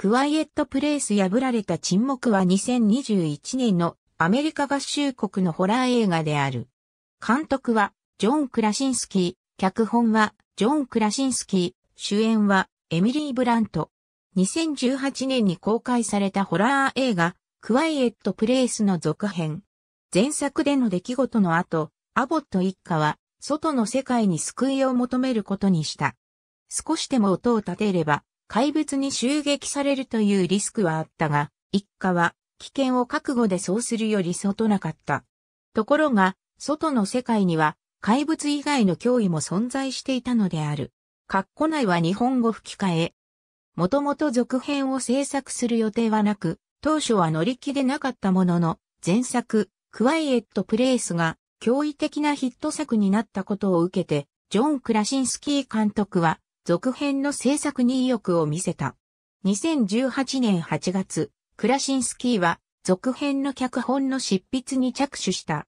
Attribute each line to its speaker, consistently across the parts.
Speaker 1: クワイエットプレイス破られた沈黙は2021年のアメリカ合衆国のホラー映画である。監督はジョン・クラシンスキー、脚本はジョン・クラシンスキー、主演はエミリー・ブラント。2018年に公開されたホラー映画、クワイエットプレイスの続編。前作での出来事の後、アボット一家は、外の世界に救いを求めることにした。少しでも音を立てれば、怪物に襲撃されるというリスクはあったが、一家は危険を覚悟でそうするより外なかった。ところが、外の世界には怪物以外の脅威も存在していたのである。カッコ内は日本語吹き替え。もともと続編を制作する予定はなく、当初は乗り気でなかったものの、前作、クワイエットプレイスが驚異的なヒット作になったことを受けて、ジョン・クラシンスキー監督は続編の制作に意欲を見せた。2018年8月、クラシンスキーは続編の脚本の執筆に着手した。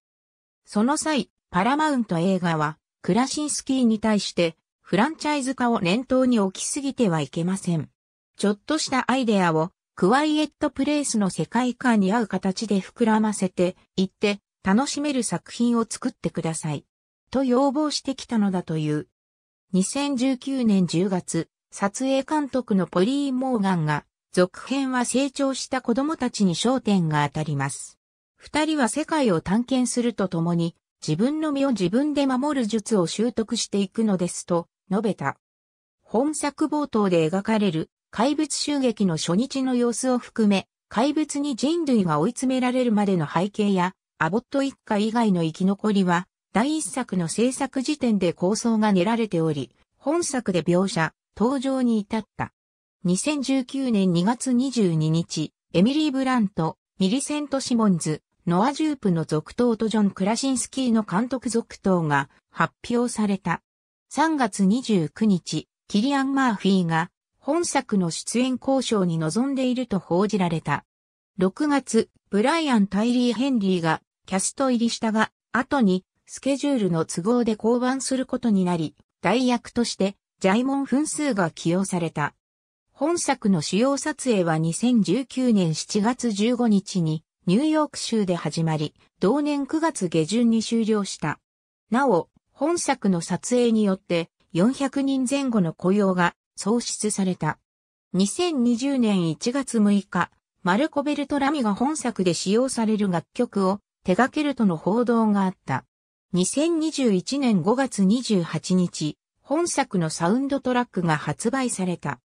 Speaker 1: その際、パラマウント映画は、クラシンスキーに対して、フランチャイズ化を念頭に置きすぎてはいけません。ちょっとしたアイデアを、クワイエットプレイスの世界観に合う形で膨らませて、行って、楽しめる作品を作ってください。と要望してきたのだという。2019年10月、撮影監督のポリー・モーガンが、続編は成長した子供たちに焦点が当たります。二人は世界を探検するとともに、自分の身を自分で守る術を習得していくのですと述べた。本作冒頭で描かれる怪物襲撃の初日の様子を含め、怪物に人類が追い詰められるまでの背景や、アボット一家以外の生き残りは、第一作の制作時点で構想が練られており、本作で描写、登場に至った。2019年2月22日、エミリー・ブラント、ミリセント・シモンズ、ノア・ジュープの続投とジョン・クラシンスキーの監督続投が発表された。3月29日、キリアン・マーフィーが本作の出演交渉に臨んでいると報じられた。6月、ブライアン・タイリー・ヘンリーがキャスト入りしたが、後にスケジュールの都合で降板することになり、代役として、ジャイモンス数が起用された。本作の主要撮影は2019年7月15日にニューヨーク州で始まり、同年9月下旬に終了した。なお、本作の撮影によって400人前後の雇用が創出された。2020年1月6日、マルコベルト・ラミが本作で使用される楽曲を手掛けるとの報道があった。2021年5月28日、本作のサウンドトラックが発売された。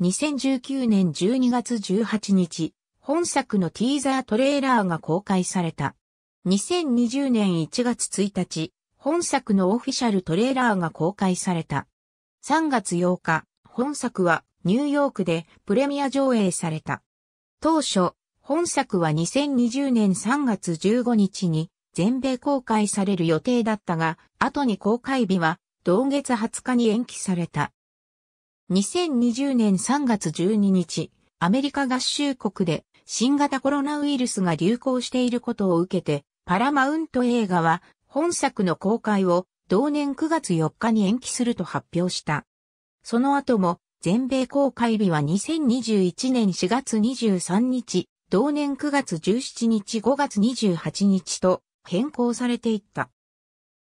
Speaker 1: 2019年12月18日、本作のティーザートレーラーが公開された。2020年1月1日、本作のオフィシャルトレーラーが公開された。3月8日、本作はニューヨークでプレミア上映された。当初、本作は2020年3月15日に全米公開される予定だったが、後に公開日は同月20日に延期された。2020年3月12日、アメリカ合衆国で新型コロナウイルスが流行していることを受けて、パラマウント映画は本作の公開を同年9月4日に延期すると発表した。その後も全米公開日は2021年4月23日同年9月17日5月28日と変更されていった。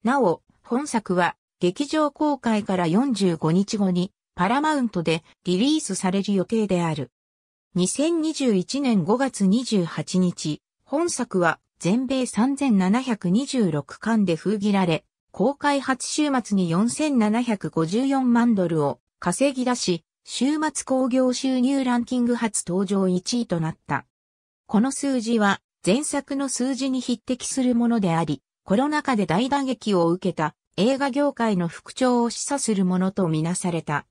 Speaker 1: なお、本作は劇場公開から45日後にパラマウントでリリースされる予定である。2021年5月28日、本作は全米3726巻で封切られ、公開初週末に4754万ドルを稼ぎ出し、週末興行収入ランキング初登場1位となった。この数字は前作の数字に匹敵するものであり、コロナ禍で大打撃を受けた映画業界の復調を示唆するものとみなされた。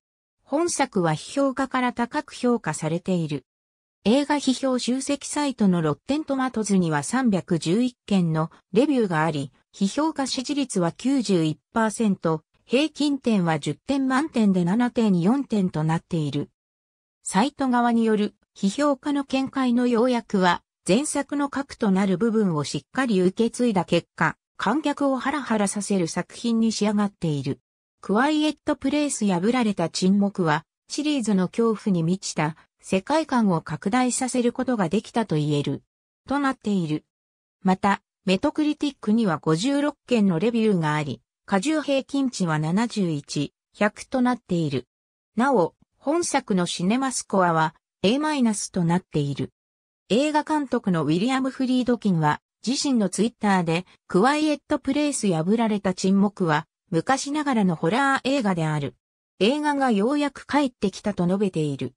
Speaker 1: 本作は批評家から高く評価されている。映画批評集積サイトのロッテントマトズには311件のレビューがあり、批評家支持率は91%、平均点は10点満点で7.4点となっている。サイト側による批評家の見解の要約は、前作の核となる部分をしっかり受け継いだ結果、観客をハラハラさせる作品に仕上がっている。クワイエットプレイス破られた沈黙は、シリーズの恐怖に満ちた世界観を拡大させることができたと言える。となっている。また、メトクリティックには56件のレビューがあり、過重平均値は71、100となっている。なお、本作のシネマスコアは A- となっている。映画監督のウィリアム・フリードキンは、自身のツイッターで、クワイエットプレイス破られた沈黙は、昔ながらのホラー映画である。映画がようやく帰ってきたと述べている。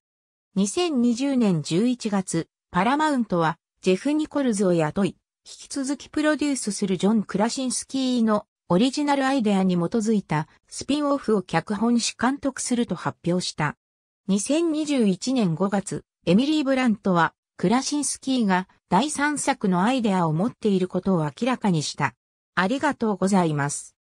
Speaker 1: 2020年11月、パラマウントは、ジェフ・ニコルズを雇い、引き続きプロデュースするジョン・クラシンスキーのオリジナルアイデアに基づいたスピンオフを脚本し監督すると発表した。2021年5月、エミリー・ブラントは、クラシンスキーが第3作のアイデアを持っていることを明らかにした。ありがとうございます。